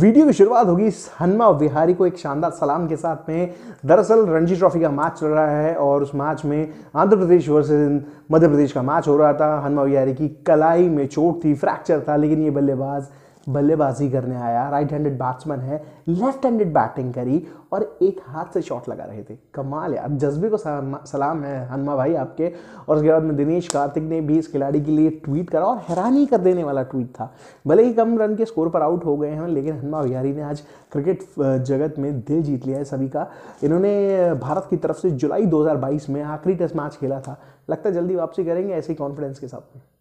video की शुरुआत होगी हनुमा विहारी को एक शानदार सलाम के साथ में दरअसल रणजी ट्रॉफी का मैच चल रहा है और उस मैच में आंध्र प्रदेश वर्सेज मध्य प्रदेश का मैच हो रहा था हनुमा विहारी की कलाई में चोट थी फ्रैक्चर था लेकिन ये बल्लेबाज बल्लेबाजी करने आया राइट हैंडेड बैट्समैन है लेफ्ट हैंडेड बैटिंग करी और एक हाथ से शॉट लगा रहे थे कमाल है अब जज्बे को सलाम है हनुमा भाई आपके और उसके बाद में दिनेश कार्तिक ने भी इस खिलाड़ी के लिए ट्वीट करा और हैरानी कर देने वाला ट्वीट था भले ही कम रन के स्कोर पर आउट हो गए हैं लेकिन हनुमा विहारी ने आज क्रिकेट जगत में दिल जीत लिया है सभी का इन्होंने भारत की तरफ से जुलाई दो में आखिरी टेस्ट मैच खेला था लगता है जल्दी वापसी करेंगे ऐसे ही कॉन्फिडेंस के साथ में